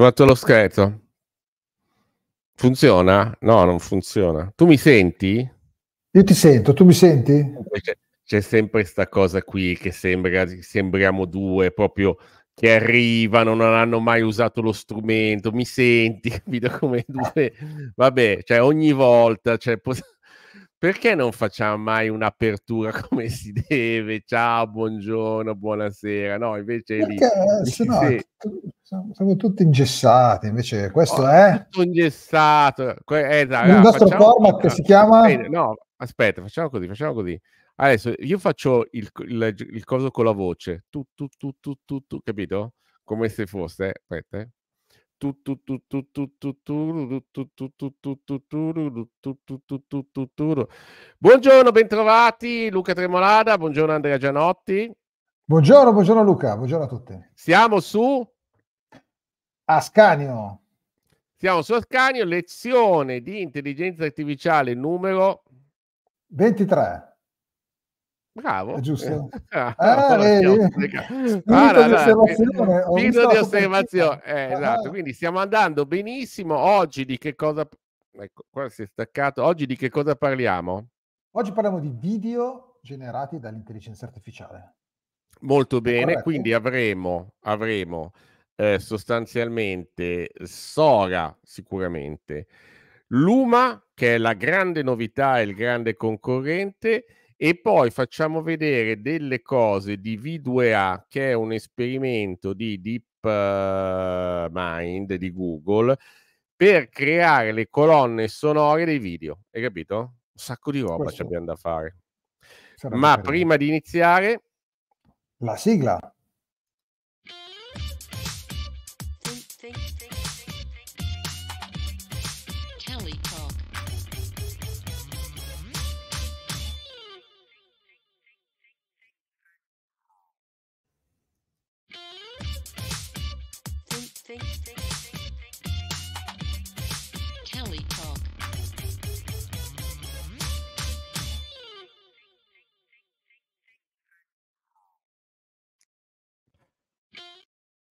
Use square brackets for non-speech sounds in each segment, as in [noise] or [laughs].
fatto lo scherzo. Funziona? No, non funziona. Tu mi senti? Io ti sento, tu mi senti? C'è, c'è sempre questa cosa qui che sembra che sembriamo due proprio che arrivano, non hanno mai usato lo strumento, mi senti, [laughs] capito come due. Vabbè, cioè ogni volta cioè, pos- perché non facciamo mai un'apertura [laughs] come si deve? Ciao, buongiorno, buonasera. No, invece perché, lì, eh, se no, sì. siamo, tutti ingessati, invece questo oh, è... Tutto ingessato. Eh, dai, Il no, nostro format che si chiama... No, aspetta, facciamo così, facciamo così. Adesso io faccio il, il, il coso con la voce, tu, tu, tu, tu, tu, tu, capito? Come se fosse, aspetta, eh. Buongiorno, bentrovati Luca Tremolada, buongiorno Andrea Gianotti. Buongiorno, buongiorno Luca, buongiorno a tutti. Siamo su Ascanio. Siamo su Ascanio, lezione di intelligenza artificiale numero 23. Bravo. È giusto? [laughs] Ah, ah, [laughs] ah eh, di osservazione. Spirito di osservazione. Eh, ah, esatto. Ah. Quindi stiamo andando benissimo. Oggi di che cosa... Ecco, qua si è staccato. Oggi di che cosa parliamo? Oggi parliamo di video generati dall'intelligenza artificiale. Molto bene, quindi avremo, avremo eh, sostanzialmente Sora sicuramente, Luma che è la grande novità e il grande concorrente, e poi facciamo vedere delle cose di V2A, che è un esperimento di Deep uh, Mind di Google per creare le colonne sonore dei video. Hai capito? Un sacco di roba ci abbiamo da fare. Sarà Ma prima di iniziare, la sigla.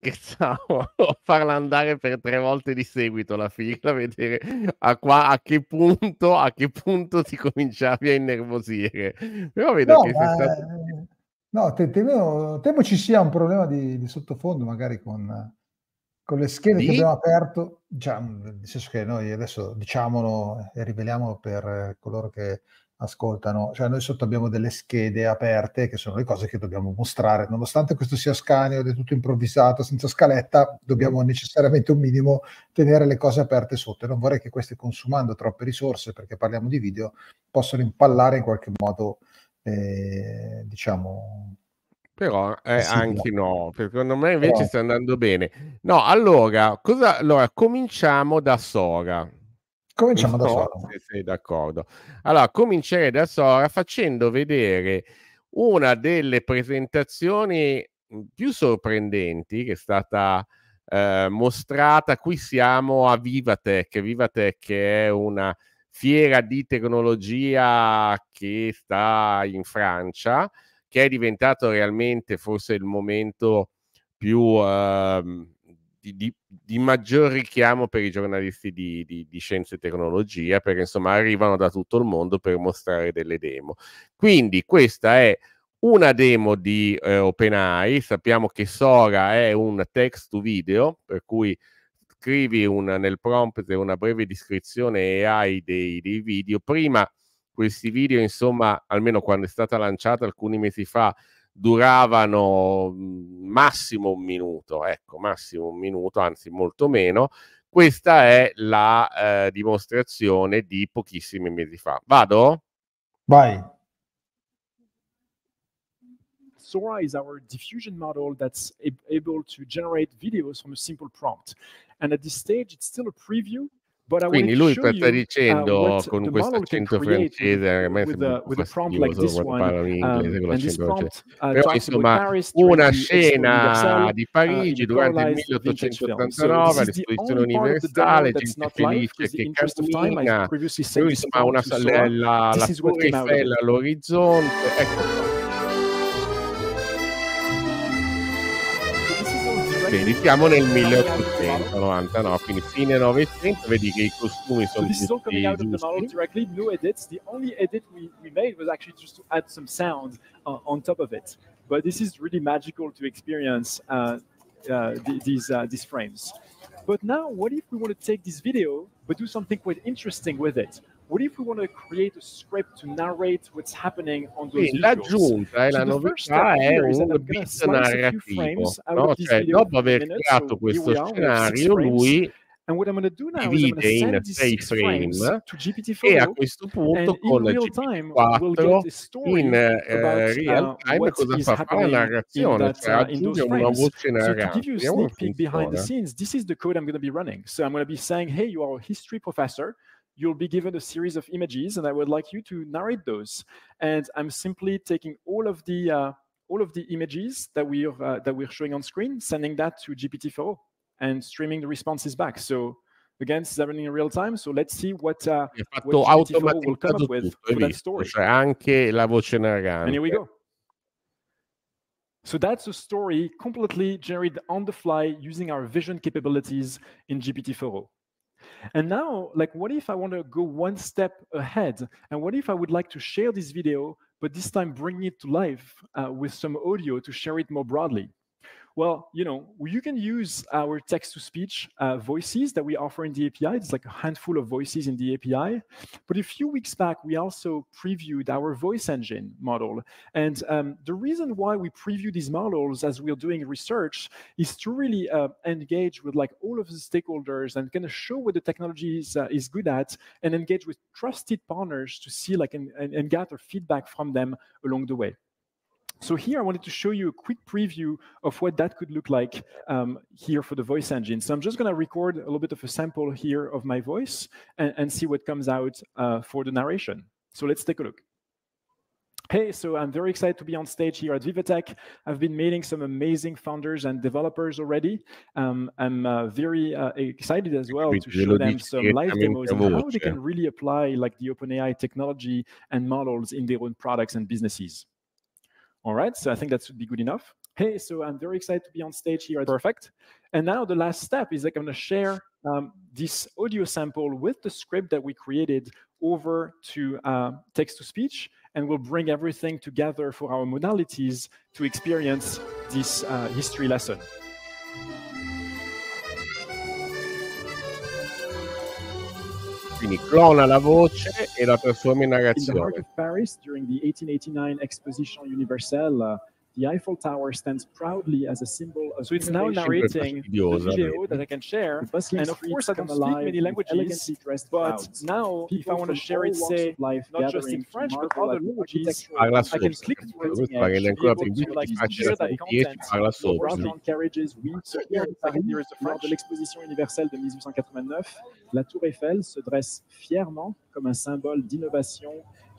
scherzavo, [laughs] farla andare per tre volte di seguito la fila, vedere a, qua, a, che punto, a che punto ti cominciavi a innervosire. Però vedo no, che sei stato... Eh, no, te, temo, temo, ci sia un problema di, di sottofondo magari con, con le schede sì? che abbiamo aperto, diciamo, nel senso che noi adesso diciamolo e riveliamolo per eh, coloro che ascoltano. Cioè noi sotto abbiamo delle schede aperte che sono le cose che dobbiamo mostrare. Nonostante questo sia scaneo ed è tutto improvvisato, senza scaletta, dobbiamo necessariamente un minimo tenere le cose aperte sotto. E non vorrei che queste, consumando troppe risorse, perché parliamo di video, possano impallare in qualche modo, eh, diciamo... Però eh, sì, anche no, secondo me invece eh. sta andando bene. No, allora, cosa, allora cominciamo da Sora Cominciamo da Sora. Se sei d'accordo. Allora, comincerei da Sora facendo vedere una delle presentazioni più sorprendenti che è stata eh, mostrata. Qui siamo a Vivatech. Vivatech è una fiera di tecnologia che sta in Francia, che è diventato realmente forse il momento più... Eh, di, di, di, maggior richiamo per i giornalisti di, di scienze e tecnologia, perché insomma arrivano da tutto il mondo per mostrare delle demo. Quindi questa è una demo di eh, OpenAI, sappiamo che Sora è un text to video, per cui scrivi una, nel prompt una breve descrizione AI dei, dei video. Prima questi video, insomma, almeno quando è stata lanciata alcuni mesi fa, duravano massimo un minuto, ecco, massimo un minuto, anzi molto meno. Questa è la eh, dimostrazione di pochissimi mesi fa. Vado? Vai. Sora is our diffusion model that's able to generate videos from a simple prompt. And at this stage, it's still a preview quindi lui sta dicendo um, uh, con questo accento francese, a me sembra fastidioso quando parlano in inglese con l'accento francese. Però insomma, una scena di uh, Parigi durante il 1889, all'esposizione universale, gente felice che cammina, lui insomma una, la, la, la all'orizzonte, ecco vedi, siamo nel 1899, quindi fine vedi che i costumi sono so tutti coming out giusti. the model directly, no edits. The only edit we, made was actually just to add some sound uh, on top of it. But this is really magical to experience uh, uh, uh, these frames. But now, what if we want to take this video but do something quite interesting with it? What if we want to create a script to narrate what's happening on those sì, videos? l'aggiunta è eh, so la novità, è un bit narrativo. No? Cioè, dopo aver creato questo scenario, lui divide in 6 frame e a questo punto con GPT-4 in eh, uh, real time cosa fa? Fa la narrazione, cioè uh, aggiunge una voce narrativa. So to give you a sneak peek behind the scenes, this is the code I'm going to be running. So I'm going to be saying, hey, you are a history professor you'll be given a series of images, and I would like you to narrate those. And I'm simply taking all of the uh, all of the images that we are uh, that we're showing on screen, sending that to gpt 4 and streaming the responses back. So again, this is happening in real time. So let's see what, uh, what automaticamente with tutto, Cioè anche la voce And here we go. So that's a story completely generated on the fly using our vision capabilities in GPT-4o. And now, like, what if I want to go one step ahead? And what if I would like to share this video, but this time bring it to life uh, with some audio to share it more broadly? Well, you know, you can use our text-to-speech uh, voices that we offer in the API. It's like a handful of voices in the API. But a few weeks back, we also previewed our voice engine model. And um, the reason why we preview these models as we're doing research is to really uh, engage with like all of the stakeholders and kind of show what the technology is, uh, is good at and engage with trusted partners to see like and, and, and gather feedback from them along the way. So here I wanted to show you a quick preview of what that could look like um, here for the voice engine. So I'm just going to record a little bit of a sample here of my voice and, and see what comes out uh, for the narration. So let's take a look. Hey, so I'm very excited to be on stage here at VivaTech. I've been meeting some amazing founders and developers already. Um, I'm uh, very uh, excited as well to show them some live demos and how they can really apply like the OpenAI technology and models in their own products and businesses. All right, so I think that should be good enough. Hey, so I'm very excited to be on stage here at Perfect. And now the last step is like I'm going to share um, this audio sample with the script that we created over to uh, text-to-speech, and we'll bring everything together for our modalities to experience this uh, history lesson. Quindi clona la voce e la trasforma in narrazione. In the Heart of Paris, during the 1889 Exposition Universelle, The Eiffel Tower stands proudly as a symbol of. So it's now narrating videos, a video that I can share. And of course, I don't speak many languages, but crowds. now People if I want to share it, say, life, not just in French, but other languages, I can click through it and be able to like, share that content. No brown carriages, oui. So here, here is the French. de l'exposition universelle de 1889, la Tour Eiffel se dresse fièrement comme un symbole d'innovation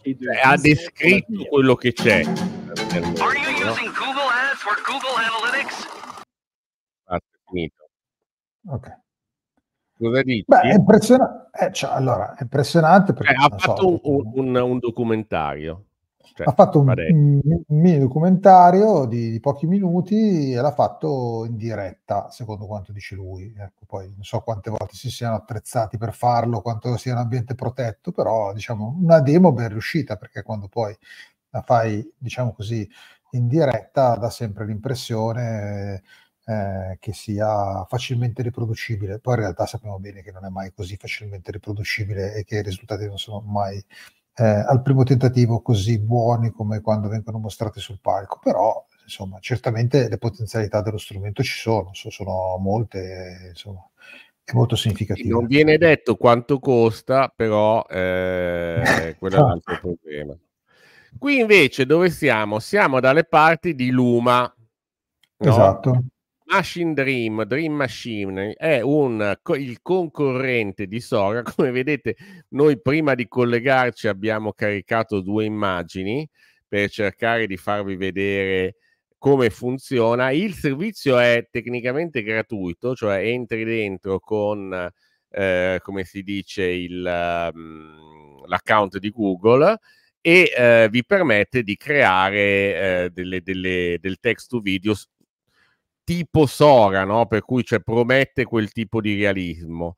cioè, ha descritto quello che c'è. Are you using Google Ads for Google Analytics? Ah, finito. Ok. Cosa dici? Beh, è impressionante. Eh, cioè, allora, è impressionante perché, eh, ha fatto so, un, un, un, documentario cioè, ha fatto un, un, mini documentario di, di, pochi minuti e l'ha fatto in diretta, secondo quanto dice lui. Ecco, poi non so quante volte si siano attrezzati per farlo, quanto sia un ambiente protetto, però diciamo una demo ben riuscita, perché quando poi la fai, diciamo così, in diretta dà sempre l'impressione eh, che sia facilmente riproducibile. Poi in realtà sappiamo bene che non è mai così facilmente riproducibile e che i risultati non sono mai eh, al primo tentativo così buoni come quando vengono mostrati sul palco, però insomma certamente le potenzialità dello strumento ci sono, sono molte, insomma è molto significativo. Non viene detto quanto costa, però eh, [laughs] quello è un altro esatto. problema. Qui invece dove siamo? Siamo dalle parti di Luma. No? Esatto. Machine Dream, Dream Machine, è un, il concorrente di Sora. [laughs] Come vedete, noi prima di collegarci abbiamo caricato due immagini per cercare di farvi vedere come funziona. Il servizio è tecnicamente gratuito, cioè entri dentro con, eh, come si dice, il, mm, l'account di Google e eh, vi permette di creare eh, delle, delle, del text to video tipo Sora, no? per cui cioè, promette quel tipo di realismo.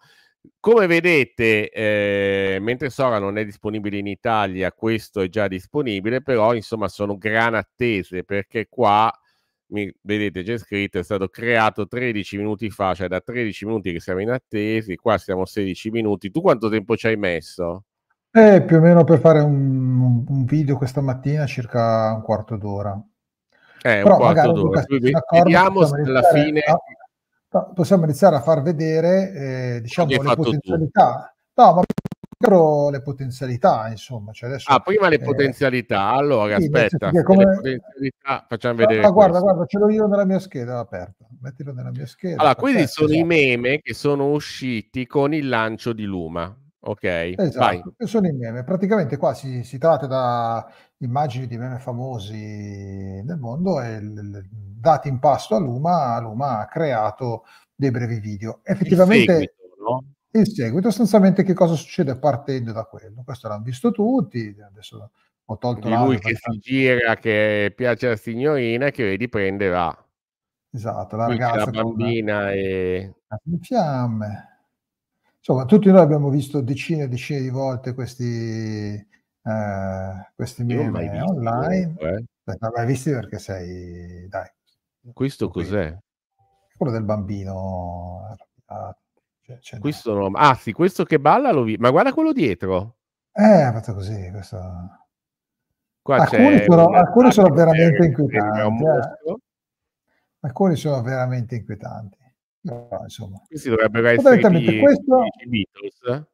Come vedete, eh, mentre Sora non è disponibile in Italia, questo è già disponibile, però insomma sono gran attese perché qua, mi, vedete c'è scritto, è stato creato 13 minuti fa, cioè da 13 minuti che siamo in attesa, qua siamo 16 minuti. Tu quanto tempo ci hai messo? Eh, più o meno per fare un, un video questa mattina circa un quarto d'ora. È eh, un Però quarto Vediamo se alla fine... A, possiamo iniziare a far vedere eh, diciamo, le potenzialità. Tu. No, ma le potenzialità, insomma. Cioè adesso, ah, prima le eh, potenzialità, allora sì, aspetta, come... potenzialità, facciamo vedere. Ah, guarda, guarda, ce l'ho io nella mia scheda aperta, mettilo nella mia scheda. Allora, questi sono esatto. i meme che sono usciti con il lancio di Luma. Ok, esatto, sono i meme. Praticamente qua si, si, tratta da immagini di meme famosi del mondo e dati in pasto a Luma, Luma ha creato dei brevi video. Effettivamente... in seguito, no? sostanzialmente che cosa succede partendo da quello? Questo l'hanno visto tutti, adesso ho tolto... Di lui che si gira, che piace alla signorina, che vedi prende la... Esatto, la ragazza... La bambina una... e... In fiamme Insomma, tutti noi abbiamo visto decine e decine di volte questi, eh, questi meme visto, online. Eh. Non mai visti perché sei... Dai. Questo okay. cos'è? Quello del bambino. Ah, cioè, questo no. Ah sì, questo che balla l'ho visto. Ma guarda quello dietro. Eh, ha fatto così. Questo... Alcuni sono, eh, eh. alcuni, sono, veramente inquietanti. Eh. Alcuni sono veramente inquietanti insomma. Questi dovrebbero essere gli, questo... i Beatles.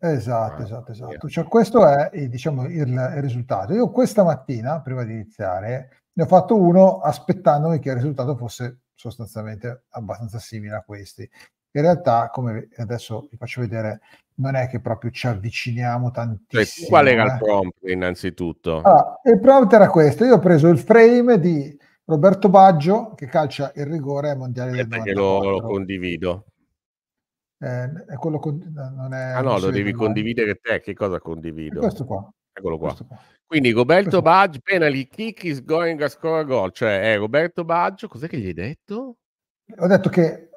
Eh? Esatto, eh, esatto, esatto. Cioè, questo è diciamo, il, risultato. Io questa mattina, prima di iniziare, ne ho fatto uno aspettandomi che il risultato fosse sostanzialmente abbastanza simile a questi. In realtà, come adesso vi faccio vedere, non è che proprio ci avviciniamo cioè, tantissimo. Cioè, qual era il eh. prompt innanzitutto? Allora, il prompt era questo. Io ho preso il frame di Roberto Baggio che calcia il rigore ai mondiali del 94. Lo, lo condivido. Eh, è quello con... non è, ah no, lo devi condividere te, che cosa condivido? È questo qua. Ah, Eccolo qua. Quindi Roberto Baggio, penalty kick is going to score a goal, cioè eh, Roberto Baggio, cos'è che gli hai detto? Ho detto che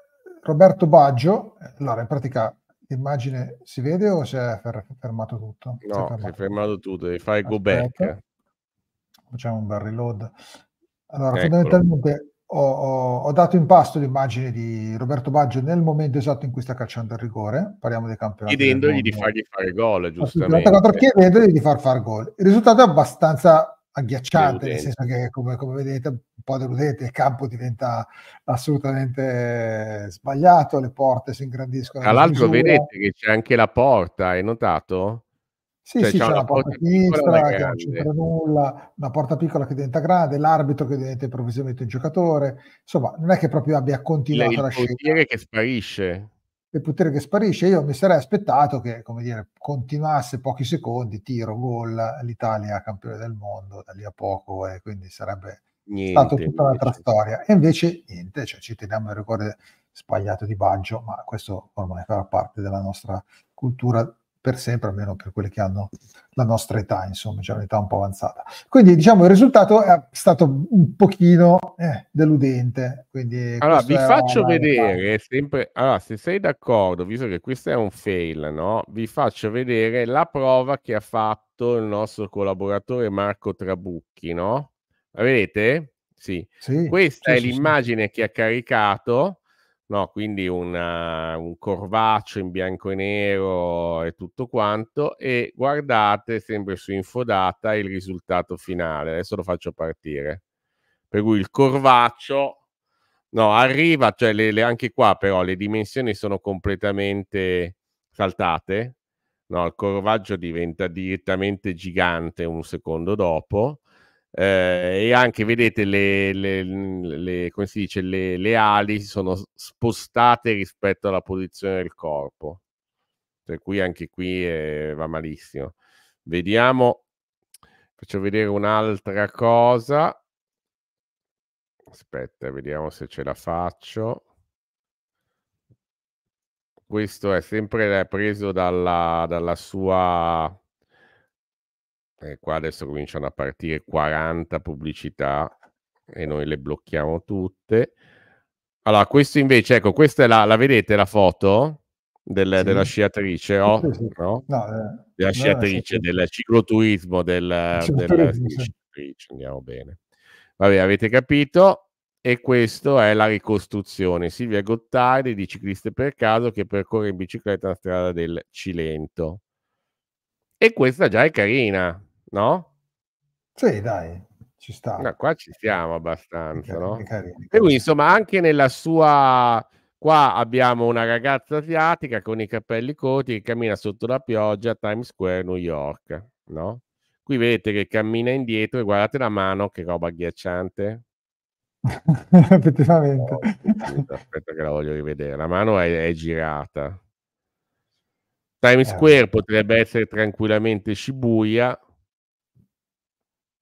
Roberto Baggio, allora in pratica l'immagine si vede o si è fermato tutto? No, si è fermato, si è fermato tutto, devi fare go back. Facciamo un bel reload. Allora, Eccolo. fondamentalmente ho, ho, ho, dato in pasto l'immagine di Roberto Baggio nel momento esatto in cui sta calciando il rigore, parliamo dei campionati. Chiedendogli di fargli fare gol, giustamente. Chiedendogli di far far gol. Il risultato è abbastanza agghiacciante, nel senso che come, come, vedete un po' deludente, il campo diventa assolutamente sbagliato, le porte si ingrandiscono. Tra l'altro vedete che c'è anche la porta, hai notato? Sì, cioè, sì, c'è, c'è una porta, sinistra che non c'entra nulla, una porta piccola che diventa grande, l'arbitro che diventa improvvisamente un giocatore. Insomma, non è che proprio abbia continuato la scelta. Il potere che sparisce. Il potere che sparisce. Io mi sarei aspettato che, come dire, continuasse pochi secondi, tiro, gol, l'Italia campione del mondo da lì a poco e quindi sarebbe niente, stata tutta un'altra storia. E invece niente, cioè, ci teniamo il ricordo sbagliato di Baggio, ma questo ormai farà parte della nostra cultura per sempre, almeno per quelli che hanno la nostra età, insomma, cioè un'età un po' avanzata. Quindi diciamo il risultato è stato un pochino eh, deludente. allora vi faccio vedere, sempre, allora, se sei d'accordo, visto che questo è un fail, no? vi faccio vedere la prova che ha fatto il nostro collaboratore Marco Trabucchi, no? La vedete? Sì. sì Questa sì, è sì, l'immagine che ha caricato no? quindi una, eh, un corvaccio in bianco e nero e tutto quanto. E guardate sempre su Infodata il risultato finale. Adesso lo faccio partire. Per cui il corvaccio no, arriva, cioè le, le, anche qua però le dimensioni sono completamente saltate. No, il corvaggio diventa direttamente gigante un secondo dopo eh, e anche vedete le, le, le come si dice, le, le, ali sono spostate rispetto alla posizione del corpo. Per cui anche qui eh, va malissimo. Vediamo, faccio vedere un'altra cosa. Aspetta, vediamo se ce la faccio questo è sempre eh, preso dalla, dalla, sua e eh, qua adesso cominciano a partire 40 pubblicità e noi le blocchiamo tutte. Allora, questo invece, ecco, questa è la, la vedete la foto del, sì. della sciatrice, oh, sì, sì. no? no eh, della sciatrice, no, del cicloturismo, del, cicloturismo, della sciatrice, andiamo bene. Vabbè, avete capito? E questa è la ricostruzione. Silvia Gottardi di ciclista per caso che percorre in bicicletta la strada del Cilento. E questa già è carina, no? Sì, dai, ci sta. No, qua ci stiamo abbastanza, carino, no? carino, carino. E lui, insomma, anche nella sua... Qua abbiamo una ragazza asiatica con i capelli corti che cammina sotto la pioggia a Times Square, New York, no? Qui vedete che cammina indietro e guardate la mano, che roba agghiacciante. [laughs] Effettivamente. Oh, aspetta, che la voglio rivedere. La mano è, è girata. Times eh. Square potrebbe essere tranquillamente Shibuya,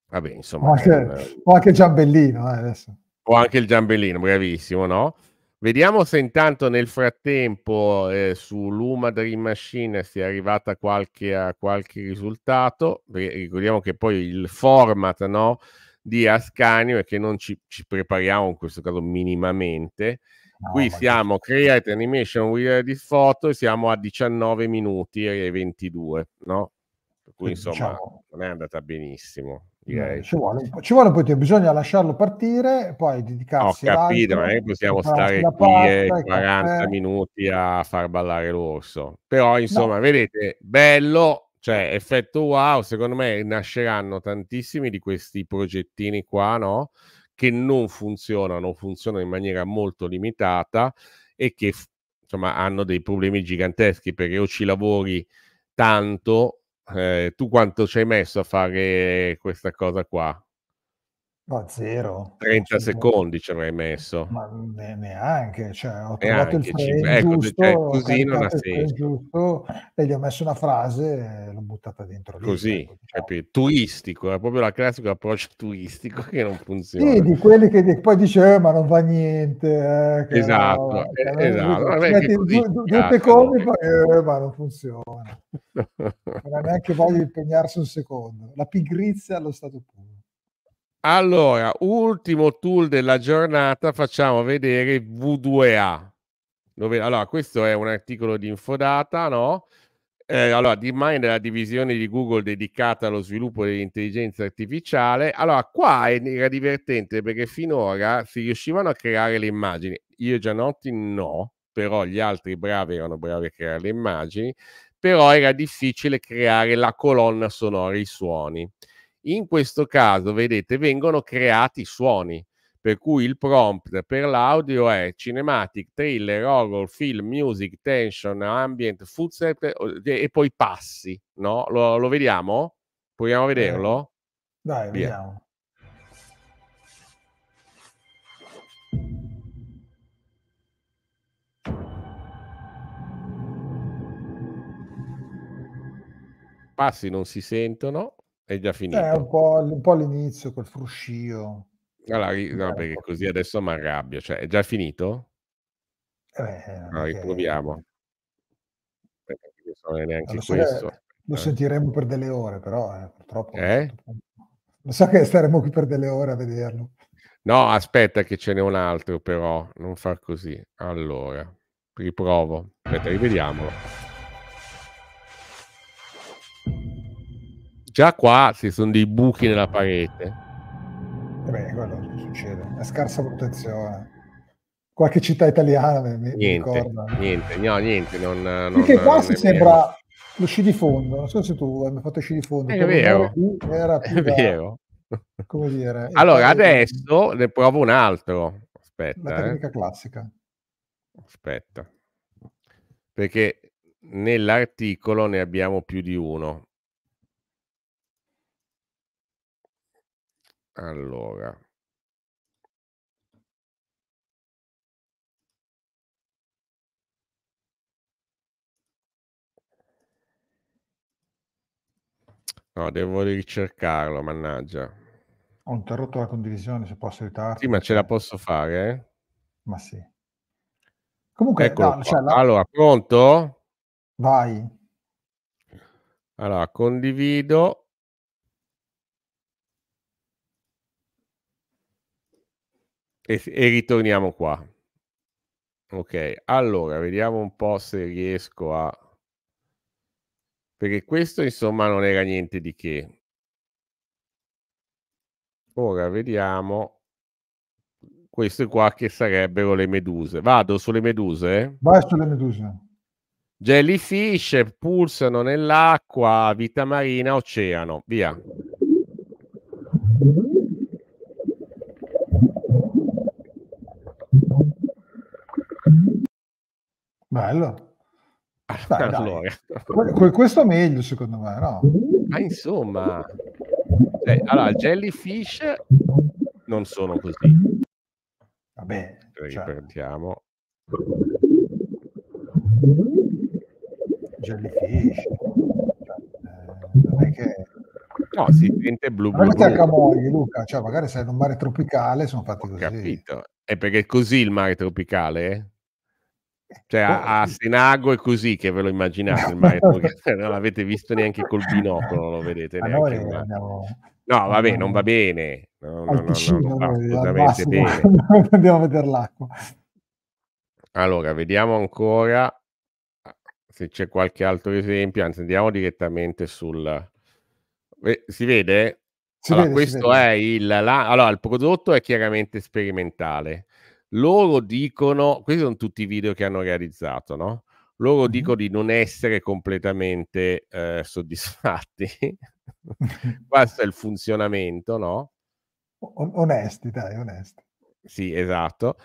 Vabbè, insomma. O anche, una... Eh, o anche Giambellino eh, adesso. O anche il Giambellino, bravissimo, no? Vediamo se intanto nel frattempo eh, su Luma Dream Machine sia arrivata qualche, a eh, qualche risultato. Ricordiamo che poi il format no, di Ascanio è che non ci, ci prepariamo in questo caso minimamente. No, Qui siamo Create Animation Wheel di foto e siamo a 19 minuti e 22, no? Per cui insomma diciamo. non è andata benissimo direi. Ci vuole, un po', ci vuole un po' di tempo, bisogna lasciarlo partire, poi dedicarsi a... Ho capito, ma noi possiamo stare qui pasta, 40 caffè. minuti a far ballare l'orso. Però, insomma, no. vedete, bello, cioè, effetto wow, secondo me nasceranno tantissimi di questi progettini qua, no? Che non funzionano, funzionano in maniera molto limitata e che, insomma, hanno dei problemi giganteschi perché o ci lavori tanto eh, tu quanto ci hai messo a fare questa cosa qua? No, zero. 30 secondi ci avrei messo. Ma neanche, cioè, ho trovato il frame ecco, giusto, cioè, così non ha senso. Giusto, e gli ho messo una frase e l'ho buttata dentro. così, ecco, diciamo. turistico, è proprio la classica approccio turistico che non funziona. Sì, di quelli che poi dice, eh, ma non va niente. Eh, esatto, no, eh, esatto. Vabbè, due, due come, poi, eh, ma non funziona. non ha neanche voglia di impegnarsi un secondo. La pigrizia allo stato puro. Allora, ultimo tool della giornata, facciamo vedere V2A. Dove, allora, questo è un articolo di infodata, no? Eh, allora, DeepMind è la divisione di Google dedicata allo sviluppo dell'intelligenza artificiale. Allora, qua era divertente perché finora si riuscivano a creare le immagini. Io e Gianotti no, però gli altri bravi erano bravi a creare le immagini, però era difficile creare la colonna sonora, i suoni. In questo caso, vedete, vengono creati suoni, per cui il prompt per l'audio è cinematic, thriller, horror, film, music, tension, ambient, footstep e poi passi, no? Lo, lo vediamo? Proviamo a vederlo? Dai, Via. vediamo. Passi non si sentono. È già finito. È eh, un, un po', all'inizio, quel fruscio. Allora, no, perché così adesso mi arrabbio. Cioè, è già finito? Eh, allora, okay. riproviamo. Eh, non è neanche lo questo. Che, lo eh. sentiremo per delle ore, però, eh, purtroppo. Eh? Lo certo so che staremo qui per delle ore a vederlo. No, aspetta che ce n'è un altro però, non far così. Allora, riprovo. Aspetta, rivediamolo. già qua ci sono dei buchi nella parete. E eh beh, quello succede, la scarsa protezione. Qualche città italiana mi, niente, ricorda. Niente, no, niente. Non, non, Perché qua si sembra vero. lo sci di fondo, non so se tu hai fatto sci di fondo. È vero, era più è da, Come dire. [laughs] Allora, adesso ne provo un altro. Aspetta. La eh. tecnica eh. classica. Aspetta. Perché nell'articolo ne abbiamo più di uno. Allora. No, devo ricercarlo, mannaggia. Ho interrotto la condivisione, se posso aiutarti. Sì, ma ce la posso fare? Eh? Ma sì. Comunque, no, cioè, la... allora, pronto? Vai. Allora, condivido. e, e ritorniamo qua. Ok, allora vediamo un po' se riesco a... Perché questo insomma non era niente di che. Ora vediamo queste qua che sarebbero le meduse. Vado sulle meduse? Vai sulle meduse. Jellyfish pulsano nell'acqua, vita marina, oceano. Via. Mhm. Bello. Ah, Beh, allora. Que- questo meglio secondo me, no? Ma insomma, cioè, allora, jellyfish non sono così. Vabbè, cioè. perdiamo. Jellyfish. Eh, non è che... No, si sente blu Ma blu. Ma camogli, Luca, cioè magari sei in un mare tropicale, sono fatti così. Capito. È perché così il mare tropicale cioè oh. a, Senago è così che ve lo immaginate il maestro, [laughs] [laughs] non l'avete visto neanche col binocolo, lo vedete neanche. Allora, No, vabbè, non va bene. No, no, piscino, no, no, no, no bene. Andiamo [laughs] a vedere l'acqua. Allora, vediamo ancora ah, se c'è qualche altro esempio, anzi andiamo direttamente sul... Si vede? Si allora, vede, questo si vede. è il... La... Allora, il prodotto è chiaramente sperimentale loro dicono, questi sono tutti i video che hanno realizzato, no? Loro mm-hmm. dicono di non essere completamente eh, soddisfatti. [laughs] [laughs] Questo è il funzionamento, no? O- onesti, dai, onesti. Sì, esatto.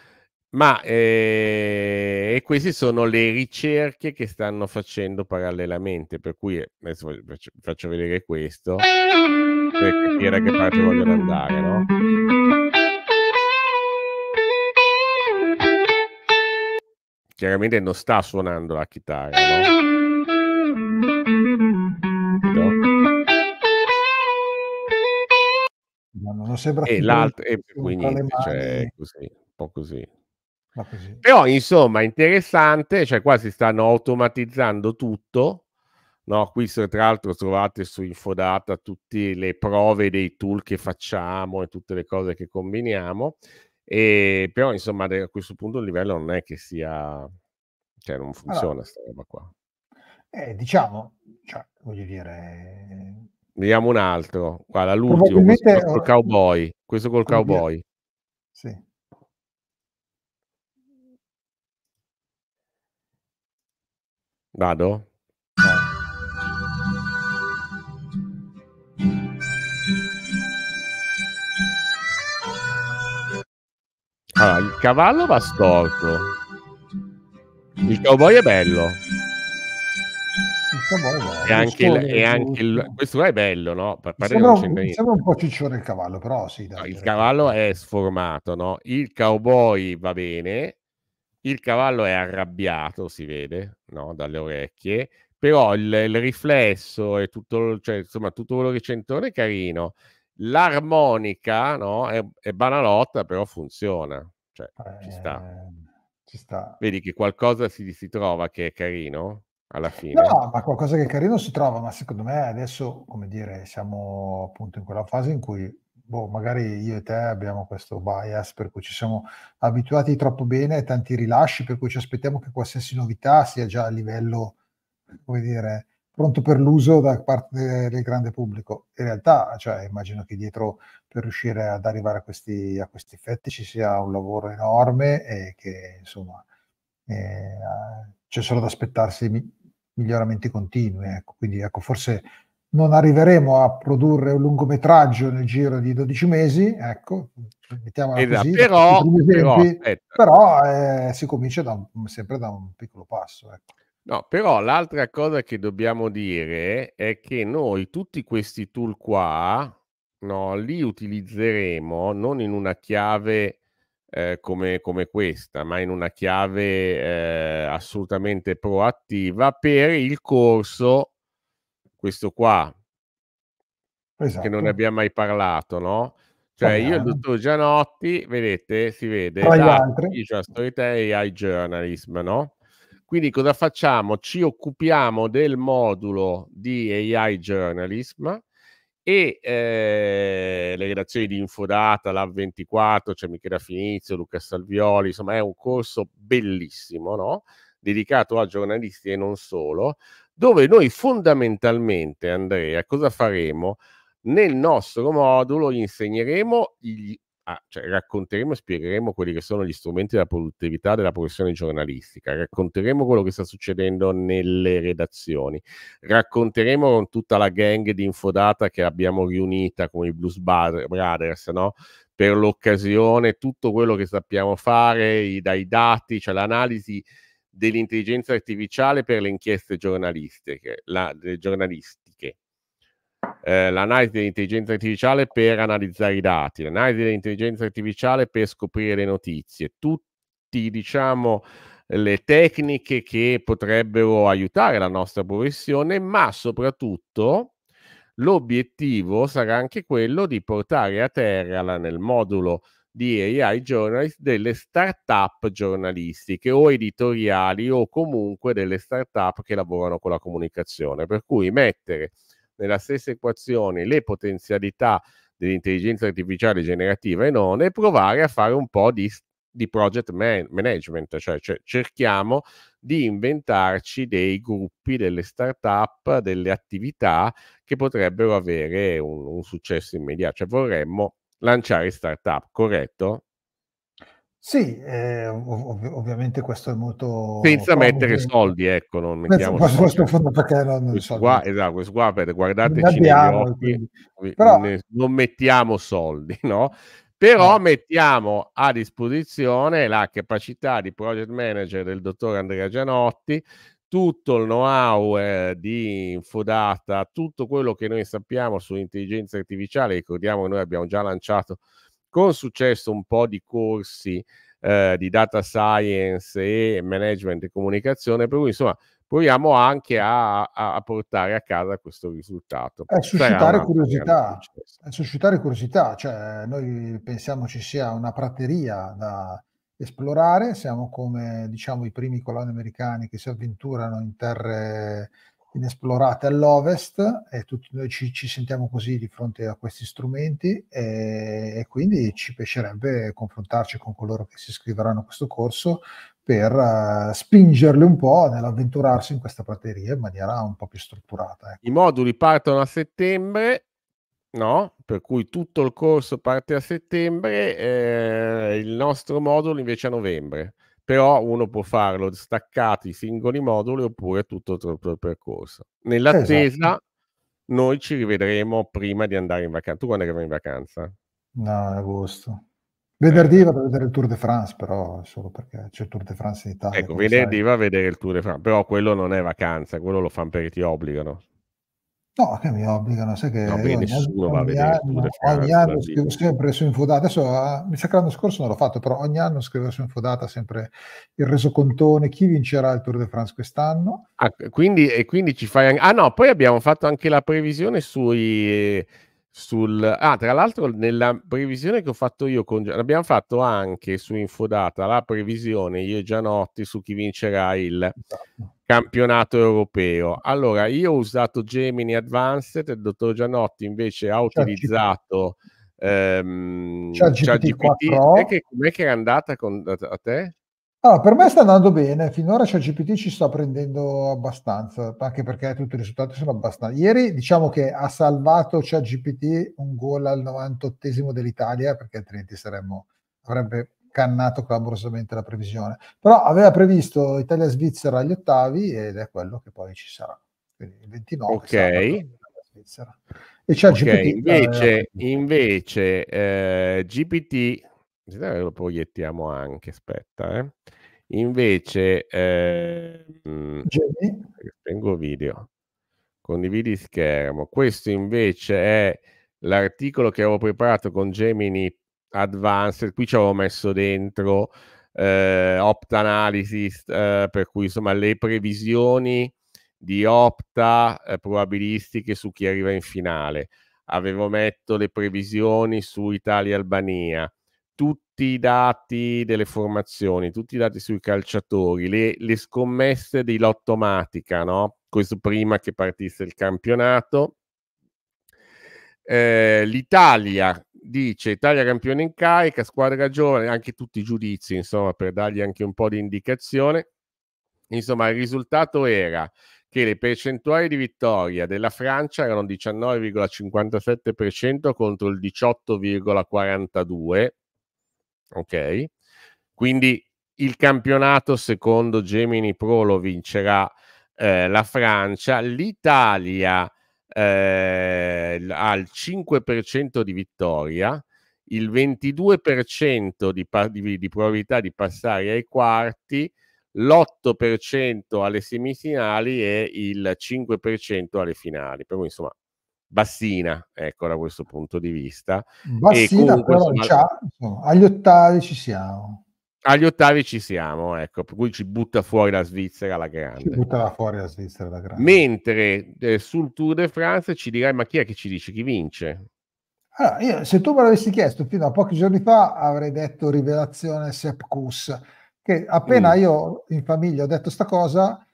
Ma eh, e queste sono le ricerche che stanno facendo parallelamente, per cui eh, adesso faccio vedere questo per capire a che parte vogliono andare, no? chiaramente non sta suonando la chitarra, no? no non sembra e l'altro, e quindi niente, cioè, così, un po' così. così. Però insomma, interessante, cioè qua si stanno automatizzando tutto. No, qui tra l'altro trovate su Infodata tutte le prove dei tool che facciamo e tutte le cose che combiniamo. E, però insomma a questo punto il livello non è che sia, cioè non funziona questa allora, roba qua. Eh, diciamo, cioè, voglio dire... Vediamo un altro, guarda l'ultimo, questo col mm, cowboy, questo col cowboy. Dire. Sì. Vado? cavallo va storto. Il cowboy è bello. Cavolo, e anche, il, e anche il, questo qua è bello, no? Per mi sembra, un, sembra un po' ciccione il cavallo, però sì. No, il cavallo è sformato, no? Il cowboy va bene, il cavallo è arrabbiato, si vede, no? Dalle orecchie, però il, il riflesso e tutto, cioè, insomma, tutto quello che c'entorno è carino. L'armonica, no? È, è banalotta, però funziona. Cioè, eh, ci sta. Ehm, ci sta. Vedi che qualcosa si, si trova che è carino alla fine. No, ma qualcosa che è carino si trova, ma secondo me adesso, come dire, siamo appunto in quella fase in cui Boh, magari io e te abbiamo questo bias per cui ci siamo abituati troppo bene a tanti rilasci, per cui ci aspettiamo che qualsiasi novità sia già a livello, come dire, pronto per l'uso da parte del grande pubblico. In realtà, cioè, immagino che dietro per riuscire ad arrivare a questi, a questi effetti ci sia un lavoro enorme e che insomma eh, c'è solo da aspettarsi miglioramenti continui. Ecco. Quindi ecco, forse non arriveremo a produrre un lungometraggio nel giro di 12 mesi, ecco, mettiamola esatto, così, però, esempi, però, però eh, si comincia da un, sempre da un piccolo passo. Ecco. No, però l'altra cosa che dobbiamo dire è che noi tutti questi tool qua, no, li utilizzeremo non in una chiave eh, come, come, questa, ma in una chiave eh, assolutamente proattiva per il corso, questo qua, esatto. che non ne esatto. abbiamo mai parlato, no? Cioè io e il dottor Gianotti, vedete, si vede, tra gli altri, cioè storytelling ai journalism, no? Quindi cosa facciamo? Ci occupiamo del modulo di AI Journalism e eh, le redazioni di Infodata, la 24 c'è Michela Finizio, Luca Salvioli, insomma è un corso bellissimo, no? dedicato a giornalisti e non solo, dove noi fondamentalmente, Andrea, cosa faremo? Nel nostro modulo insegneremo gli Ah, cioè, racconteremo e spiegheremo quelli che sono gli strumenti della produttività della professione giornalistica, racconteremo quello che sta succedendo nelle redazioni, racconteremo con tutta la gang di infodata che abbiamo riunita con i Blues Brothers, no? per l'occasione, tutto quello che sappiamo fare, i, dai dati, cioè l'analisi dell'intelligenza artificiale per le inchieste giornalistiche, la, giornalist, eh, l'analisi dell'intelligenza artificiale per analizzare i dati, l'analisi dell'intelligenza artificiale per scoprire le notizie, tutti diciamo le tecniche che potrebbero aiutare la nostra professione, ma soprattutto l'obiettivo sarà anche quello di portare a terra nel modulo di AI Journalist delle start-up giornalistiche o editoriali o comunque delle start-up che lavorano con la comunicazione. Per cui mettere nella stessa equazione le potenzialità dell'intelligenza artificiale generativa e non, e provare a fare un po' di, di project man- management, cioè, cioè cerchiamo di inventarci dei gruppi, delle start-up, delle attività che potrebbero avere un, un successo immediato, cioè vorremmo lanciare start-up, corretto? Sì, eh, ov- ovviamente questo è molto... Senza comodo. mettere soldi, ecco, non mettiamo... Questo, questo fondo perché non, non so. Qua, esatto, questo qua per guardateci abbiamo, occhi, però... non mettiamo soldi, [laughs] no? Però no. Eh. mettiamo a disposizione la capacità di project manager del dottor Andrea Gianotti, tutto il know-how eh, di Infodata, tutto quello che noi sappiamo sull'intelligenza artificiale, ricordiamo che noi abbiamo già lanciato con successo un po' di corsi eh, di data science e management e comunicazione, per cui insomma proviamo anche a, a, portare a casa questo risultato. È eh, suscitare Sarà curiosità, è eh, suscitare curiosità, cioè noi pensiamo ci sia una prateria da esplorare, siamo come diciamo i primi coloni americani che si avventurano in terre inesplorate all'ovest e tutti noi ci, ci, sentiamo così di fronte a questi strumenti e, e, quindi ci piacerebbe confrontarci con coloro che si iscriveranno a questo corso per uh, spingerli un po' nell'avventurarsi in questa prateria in maniera un po' più strutturata. Ecco. I moduli partono a settembre, no? Per cui tutto il corso parte a settembre, eh, il nostro modulo invece a novembre però uno può farlo staccati singoli moduli oppure tutto il percorso. Nell'attesa esatto. noi ci rivedremo prima di andare in vacanza. Tu quando arrivi in vacanza? No, in agosto. Eh. Venerdì va vado a vedere il Tour de France, però solo perché c'è il Tour de France in Italia. Ecco, venerdì va a vedere il Tour de France, però quello non è vacanza, quello lo fanno perché ti obbligano. No, che mi obbligano, sai che no, beh, nessuno ogni, va a vedere anno, ogni anno scrivo sempre su Infodata, adesso ah, mi sa che l'anno scorso non l'ho fatto, però ogni anno scrivo su Infodata sempre il resocontone, chi vincerà il Tour de France quest'anno. Ah, quindi, e quindi ci fai anche... Ah no, poi abbiamo fatto anche la previsione sui... Sul, ah, tra l'altro nella previsione che ho fatto io con... Abbiamo fatto anche su Infodata la previsione, io e Gianotti, su chi vincerà il... Esatto campionato europeo. Allora, io ho usato Gemini Advanced, il dottor Gianotti invece ha utilizzato ehm, ChatGPT. com'è che era andata con, a te? Allora, ah, per me sta andando bene, finora ChatGPT ci sta prendendo abbastanza, anche perché tutti i risultati sono abbastanza. Ieri diciamo che ha salvato ChatGPT un gol al 98 dell'Italia, perché altrimenti saremmo, avrebbe cannato clamorosamente la previsione. Però aveva previsto Italia-Svizzera agli ottavi ed è quello che poi ci sarà. Quindi il 29 okay. Svizzera. E c'è okay. GPT. Eh, invece, eh, invece eh, GPT, lo proiettiamo anche, aspetta, eh. Invece, eh, tengo video, condividi schermo. Questo invece è l'articolo che avevo preparato con Gemini Advanced, qui ci avevo messo dentro eh, Opta Analysis, eh, per cui insomma le previsioni di Opta eh, probabilistiche su chi arriva in finale. Avevo messo le previsioni su Italia-Albania, e tutti i dati delle formazioni, tutti i dati sui calciatori, le, le scommesse di Lottomatica, no? questo prima che partisse il campionato. Eh, L'Italia dice Italia campione in carica, squadra giovane, anche tutti i giudizi, insomma, per dargli anche un po' di indicazione. Insomma, il risultato era che le percentuali di vittoria della Francia erano 19,57% contro il 18,42%. Ok? Quindi il campionato secondo Gemini Pro lo vincerà eh, la Francia, l'Italia eh, al 5% di vittoria, il 22% di, pa- di, di, probabilità di passare ai quarti, l'8% alle semifinali e il 5% alle finali. Per cui insomma, bassina, ecco da questo punto di vista. Bassina, e comunque, però insomma, già, no, agli ottavi ci siamo agli ottavi ci siamo, ecco, per cui ci butta fuori la Svizzera la grande. Ci butta fuori la Svizzera la grande. Mentre eh, sul Tour de France ci dirai, ma chi è che ci dice chi vince? Allora, io, se tu me l'avessi chiesto fino a pochi giorni fa, avrei detto rivelazione Sepkus, che appena mm. io in famiglia ho detto sta cosa,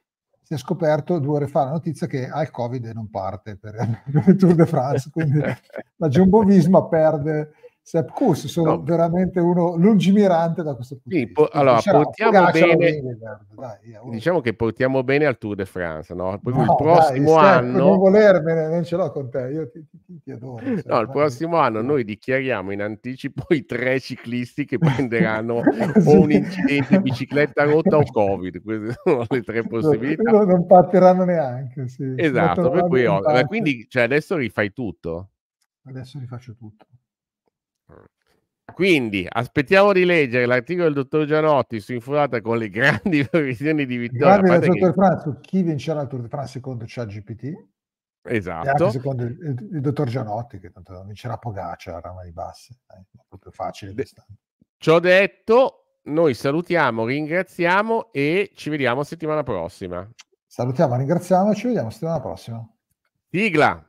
si è scoperto due ore fa la notizia che ha il Covid e non parte [laughs] per, il Tour de France, quindi [laughs] la Jumbo Visma perde Sepp Kuss, sono no. veramente uno lungimirante da questo punto di vista. Po- allora, diciamo, portiamo bene, dai, diciamo che portiamo bene al Tour de France, no? Poi no, il prossimo dai, anno... Steph, non volermene, non ce l'ho con te, io ti, ti, ti adoro. no, il prossimo anno noi dichiariamo in anticipo i tre ciclisti che prenderanno sì. [laughs] o un incidente di bicicletta rotta o Covid, queste sono le tre possibilità. No, non partiranno neanche, sì. Esatto, per cui, quindi cioè, adesso rifai tutto? Adesso rifaccio tutto. Quindi aspettiamo di leggere l'articolo del dottor Gianotti su Infurata con le grandi [laughs] previsioni di vittoria. Guarda, che... Franzo, chi vincerà il Tour de France secondo ChatGPT? Esatto. secondo il, il, il, dottor Gianotti, che tanto vincerà Pogaccia a rama di basse, eh, è proprio facile quest'anno. Ciò detto, noi salutiamo, ringraziamo e ci vediamo settimana prossima. Salutiamo, ringraziamo e ci vediamo settimana prossima. Sigla.